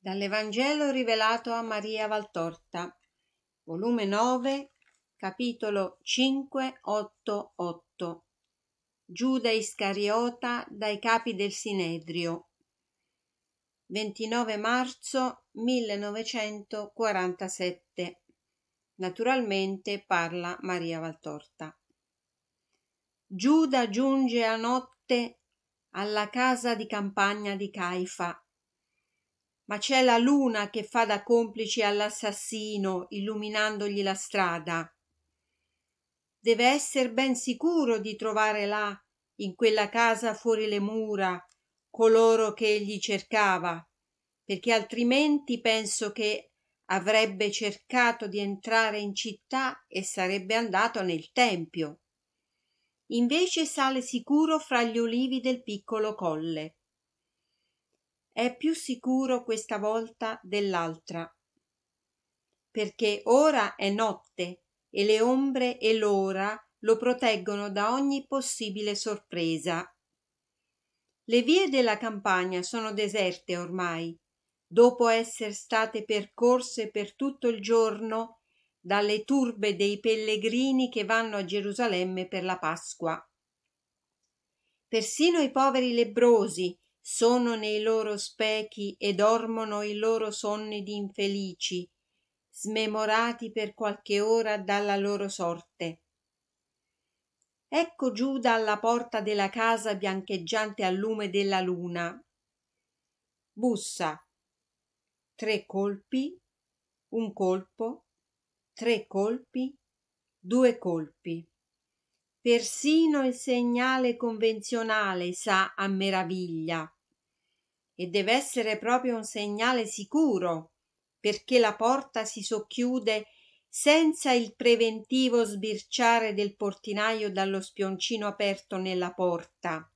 Dall'Evangelo rivelato a Maria Valtorta, volume 9, capitolo 5, 8, 8. Giuda Iscariota dai capi del Sinedrio. 29 marzo 1947. Naturalmente parla Maria Valtorta. Giuda giunge a notte alla casa di campagna di Caifa ma c'è la luna che fa da complice all'assassino, illuminandogli la strada. Deve essere ben sicuro di trovare là, in quella casa fuori le mura, coloro che egli cercava, perché altrimenti penso che avrebbe cercato di entrare in città e sarebbe andato nel tempio. Invece sale sicuro fra gli ulivi del piccolo colle è più sicuro questa volta dell'altra. Perché ora è notte e le ombre e l'ora lo proteggono da ogni possibile sorpresa. Le vie della campagna sono deserte ormai, dopo essere state percorse per tutto il giorno dalle turbe dei pellegrini che vanno a Gerusalemme per la Pasqua. Persino i poveri lebbrosi sono nei loro spechi e dormono i loro sonni di infelici, smemorati per qualche ora dalla loro sorte ecco giuda alla porta della casa biancheggiante al lume della luna bussa tre colpi un colpo tre colpi due colpi Persino il segnale convenzionale sa a meraviglia. E deve essere proprio un segnale sicuro, perché la porta si socchiude senza il preventivo sbirciare del portinaio dallo spioncino aperto nella porta.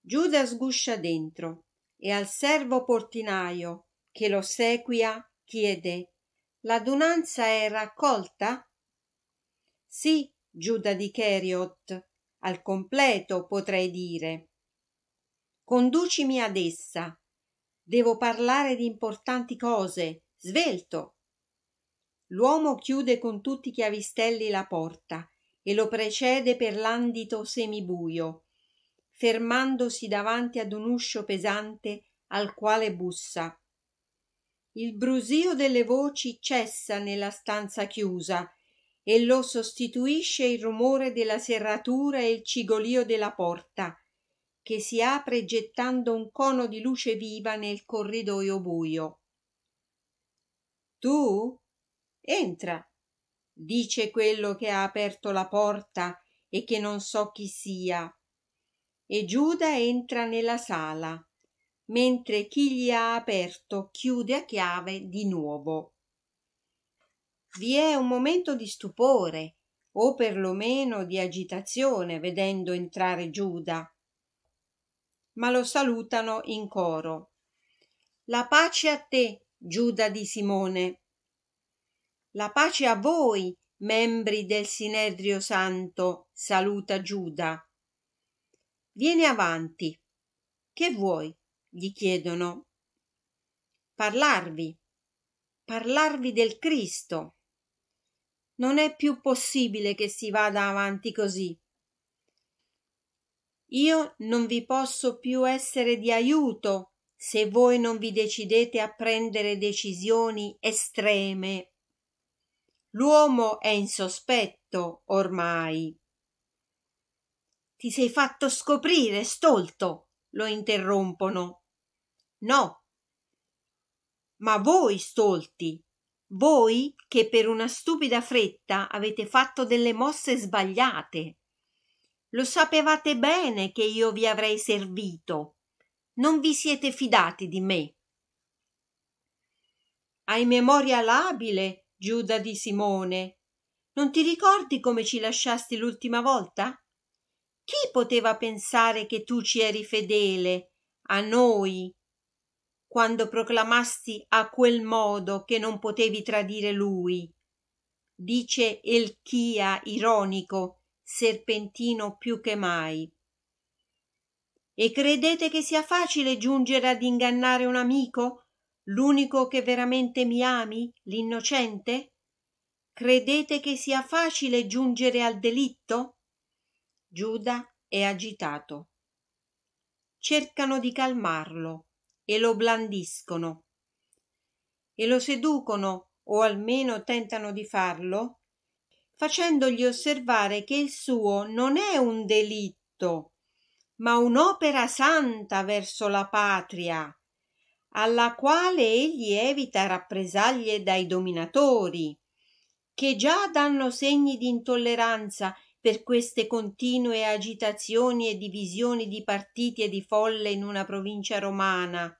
Giuda sguscia dentro e al servo portinaio che lo sequia chiede: L'adunanza è raccolta? Sì, Giuda di Cheriot, al completo potrei dire. Conducimi ad essa. Devo parlare di importanti cose. Svelto. L'uomo chiude con tutti i chiavistelli la porta e lo precede per l'andito semibuio, fermandosi davanti ad un uscio pesante al quale bussa. Il brusio delle voci cessa nella stanza chiusa e lo sostituisce il rumore della serratura e il cigolio della porta, che si apre gettando un cono di luce viva nel corridoio buio. Tu? Entra, dice quello che ha aperto la porta e che non so chi sia. E Giuda entra nella sala, mentre chi gli ha aperto chiude a chiave di nuovo vi è un momento di stupore o perlomeno di agitazione vedendo entrare Giuda ma lo salutano in coro la pace a te Giuda di Simone la pace a voi membri del Sinedrio Santo saluta Giuda vieni avanti che vuoi gli chiedono parlarvi parlarvi del Cristo non è più possibile che si vada avanti così. Io non vi posso più essere di aiuto se voi non vi decidete a prendere decisioni estreme. L'uomo è in sospetto ormai. Ti sei fatto scoprire, stolto, lo interrompono. No. Ma voi, stolti, voi che per una stupida fretta avete fatto delle mosse sbagliate. Lo sapevate bene che io vi avrei servito. Non vi siete fidati di me. Hai memoria labile, Giuda di Simone. Non ti ricordi come ci lasciasti l'ultima volta? Chi poteva pensare che tu ci eri fedele, a noi, quando proclamasti a quel modo che non potevi tradire lui dice Elchia ironico serpentino più che mai e credete che sia facile giungere ad ingannare un amico l'unico che veramente mi ami l'innocente credete che sia facile giungere al delitto Giuda è agitato cercano di calmarlo e lo blandiscono e lo seducono o almeno tentano di farlo facendogli osservare che il suo non è un delitto ma un'opera santa verso la patria alla quale egli evita rappresaglie dai dominatori che già danno segni di intolleranza per queste continue agitazioni e divisioni di partiti e di folle in una provincia romana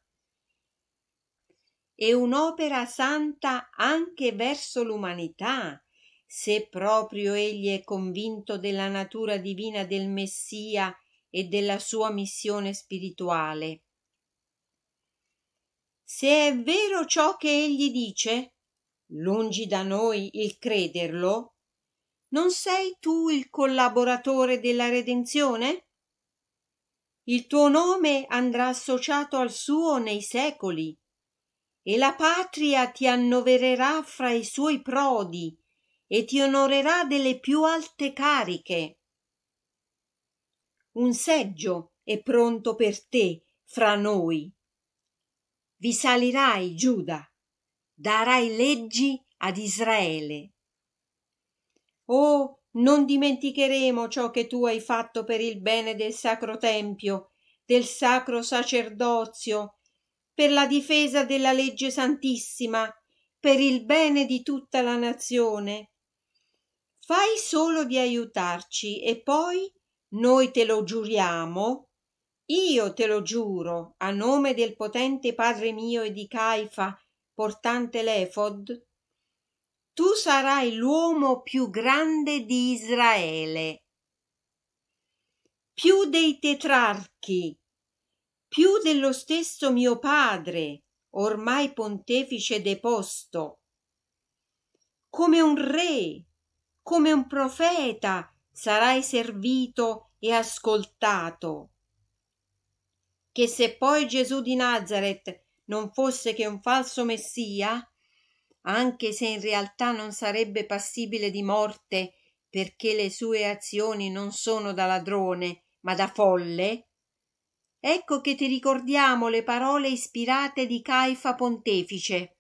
e un'opera santa anche verso l'umanità, se proprio egli è convinto della natura divina del Messia e della sua missione spirituale. Se è vero ciò che egli dice, lungi da noi il crederlo, non sei tu il collaboratore della redenzione? Il tuo nome andrà associato al suo nei secoli e la patria ti annovererà fra i suoi prodi e ti onorerà delle più alte cariche. Un seggio è pronto per te fra noi. Vi salirai, Giuda, darai leggi ad Israele. Oh, non dimenticheremo ciò che tu hai fatto per il bene del sacro tempio, del sacro sacerdozio per la difesa della legge santissima, per il bene di tutta la nazione. Fai solo di aiutarci e poi noi te lo giuriamo, io te lo giuro, a nome del potente Padre mio e di Caifa, portante l'Efod, tu sarai l'uomo più grande di Israele, più dei tetrarchi, più dello stesso mio padre, ormai pontefice deposto. Come un re, come un profeta sarai servito e ascoltato. Che se poi Gesù di Nazareth non fosse che un falso messia, anche se in realtà non sarebbe passibile di morte perché le sue azioni non sono da ladrone ma da folle, Ecco che ti ricordiamo le parole ispirate di Caifa Pontefice.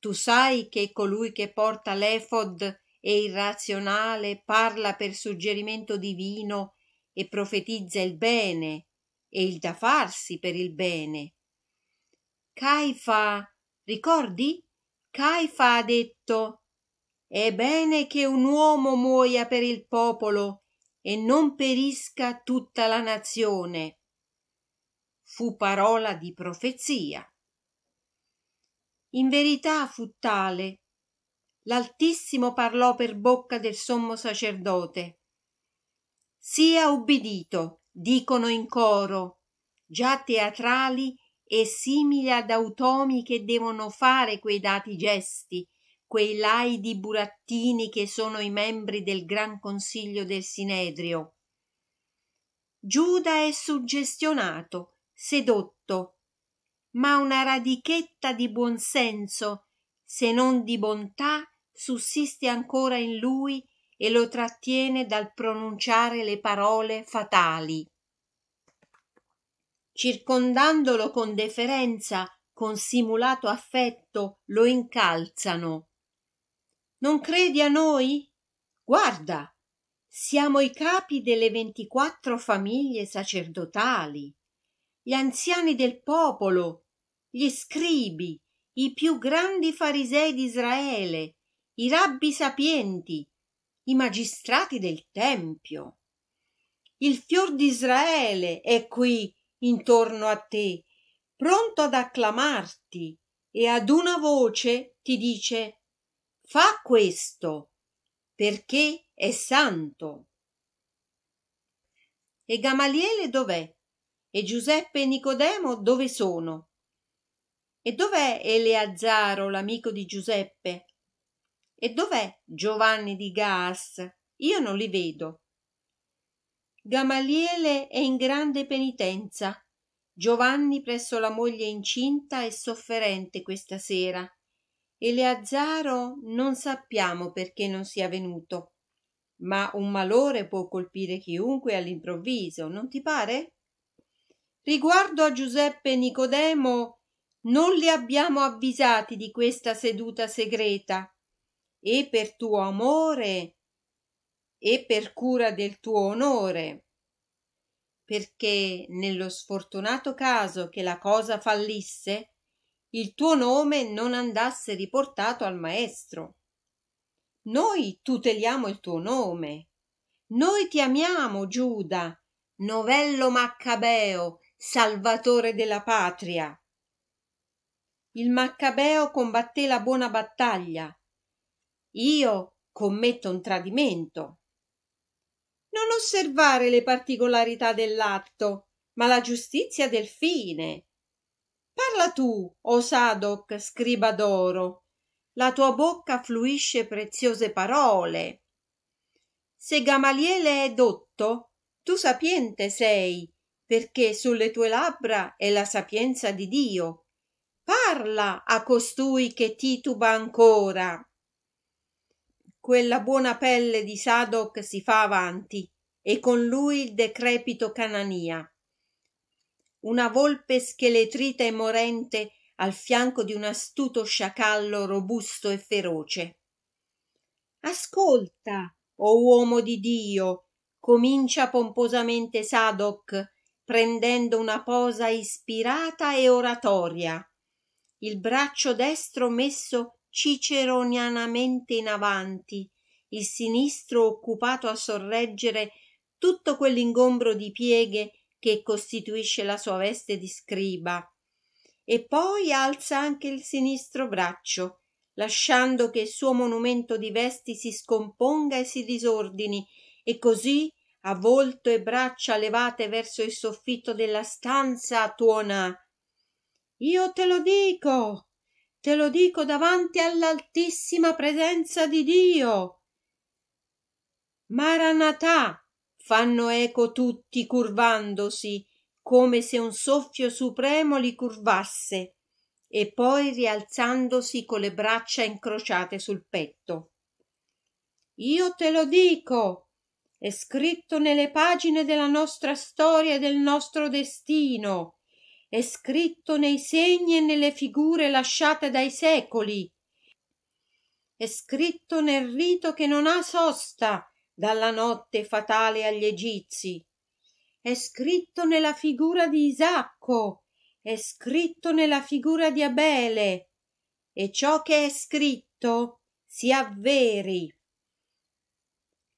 Tu sai che colui che porta l'efod e il razionale parla per suggerimento divino e profetizza il bene e il da farsi per il bene. Caifa, ricordi? Caifa ha detto è bene che un uomo muoia per il popolo e non perisca tutta la nazione fu parola di profezia. In verità fu tale. L'Altissimo parlò per bocca del sommo sacerdote. Sia ubbidito, dicono in coro, già teatrali e simili ad automi che devono fare quei dati gesti, quei laidi burattini che sono i membri del Gran Consiglio del Sinedrio. Giuda è suggestionato, sedotto ma una radichetta di buonsenso, se non di bontà sussiste ancora in lui e lo trattiene dal pronunciare le parole fatali circondandolo con deferenza con simulato affetto lo incalzano non credi a noi guarda siamo i capi delle ventiquattro famiglie sacerdotali gli anziani del popolo, gli scribi, i più grandi farisei d'Israele, i rabbi sapienti, i magistrati del Tempio. Il fior d'Israele è qui intorno a te, pronto ad acclamarti, e ad una voce ti dice fa questo, perché è santo. E Gamaliele dov'è? e Giuseppe e Nicodemo dove sono? E dov'è Eleazzaro, l'amico di Giuseppe? E dov'è Giovanni di Gaas? Io non li vedo. Gamaliele è in grande penitenza. Giovanni presso la moglie incinta e sofferente questa sera. Eleazzaro non sappiamo perché non sia venuto. Ma un malore può colpire chiunque all'improvviso, non ti pare? Riguardo a Giuseppe Nicodemo, non li abbiamo avvisati di questa seduta segreta e per tuo amore e per cura del tuo onore, perché nello sfortunato caso che la cosa fallisse, il tuo nome non andasse riportato al maestro. Noi tuteliamo il tuo nome. Noi ti amiamo, Giuda, novello maccabeo, salvatore della patria. Il Maccabeo combatté la buona battaglia. Io commetto un tradimento. Non osservare le particolarità dell'atto, ma la giustizia del fine. Parla tu, o Sadoc, scriba d'oro. La tua bocca fluisce preziose parole. Se Gamaliele è dotto, tu sapiente sei perché sulle tue labbra è la sapienza di Dio. Parla a costui che tituba ancora. Quella buona pelle di Sadoc si fa avanti e con lui il decrepito Canania. Una volpe scheletrita e morente al fianco di un astuto sciacallo robusto e feroce. Ascolta, o oh uomo di Dio, comincia pomposamente Sadoc prendendo una posa ispirata e oratoria, il braccio destro messo ciceronianamente in avanti, il sinistro occupato a sorreggere tutto quell'ingombro di pieghe che costituisce la sua veste di scriba. E poi alza anche il sinistro braccio, lasciando che il suo monumento di vesti si scomponga e si disordini, e così a volto e braccia levate verso il soffitto della stanza, tuona Io te lo dico, te lo dico davanti all'altissima presenza di Dio. Maranatà fanno eco tutti curvandosi, come se un soffio supremo li curvasse, e poi rialzandosi con le braccia incrociate sul petto. Io te lo dico, è scritto nelle pagine della nostra storia e del nostro destino, è scritto nei segni e nelle figure lasciate dai secoli, è scritto nel rito che non ha sosta dalla notte fatale agli egizi, è scritto nella figura di Isacco, è scritto nella figura di Abele, e ciò che è scritto si avveri.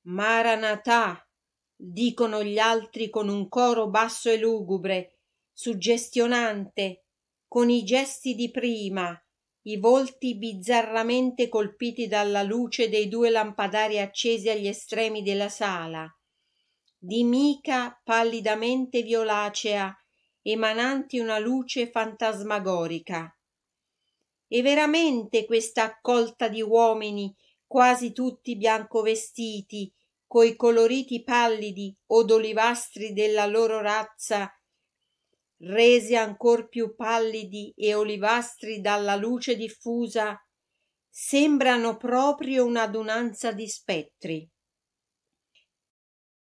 Maranatà dicono gli altri con un coro basso e lugubre, suggestionante, con i gesti di prima, i volti bizzarramente colpiti dalla luce dei due lampadari accesi agli estremi della sala, di mica pallidamente violacea, emananti una luce fantasmagorica. E veramente questa accolta di uomini, quasi tutti bianco vestiti, coi coloriti pallidi od olivastri della loro razza, resi ancor più pallidi e olivastri dalla luce diffusa, sembrano proprio un'adunanza di spettri.